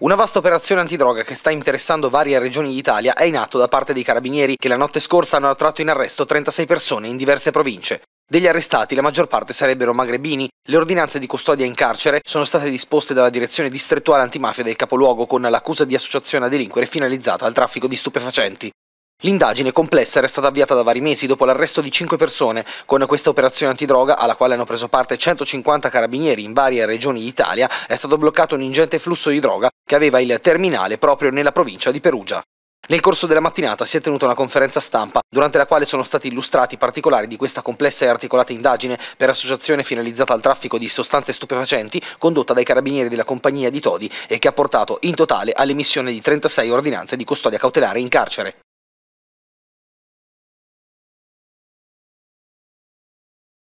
Una vasta operazione antidroga che sta interessando varie regioni d'Italia è in atto da parte dei carabinieri che la notte scorsa hanno tratto in arresto 36 persone in diverse province. Degli arrestati la maggior parte sarebbero magrebini, le ordinanze di custodia in carcere sono state disposte dalla direzione distrettuale antimafia del capoluogo con l'accusa di associazione a delinquere finalizzata al traffico di stupefacenti. L'indagine complessa era stata avviata da vari mesi dopo l'arresto di 5 persone. Con questa operazione antidroga, alla quale hanno preso parte 150 carabinieri in varie regioni d'Italia, è stato bloccato un ingente flusso di droga che aveva il terminale proprio nella provincia di Perugia. Nel corso della mattinata si è tenuta una conferenza stampa durante la quale sono stati illustrati i particolari di questa complessa e articolata indagine per associazione finalizzata al traffico di sostanze stupefacenti condotta dai carabinieri della compagnia di Todi e che ha portato in totale all'emissione di 36 ordinanze di custodia cautelare in carcere.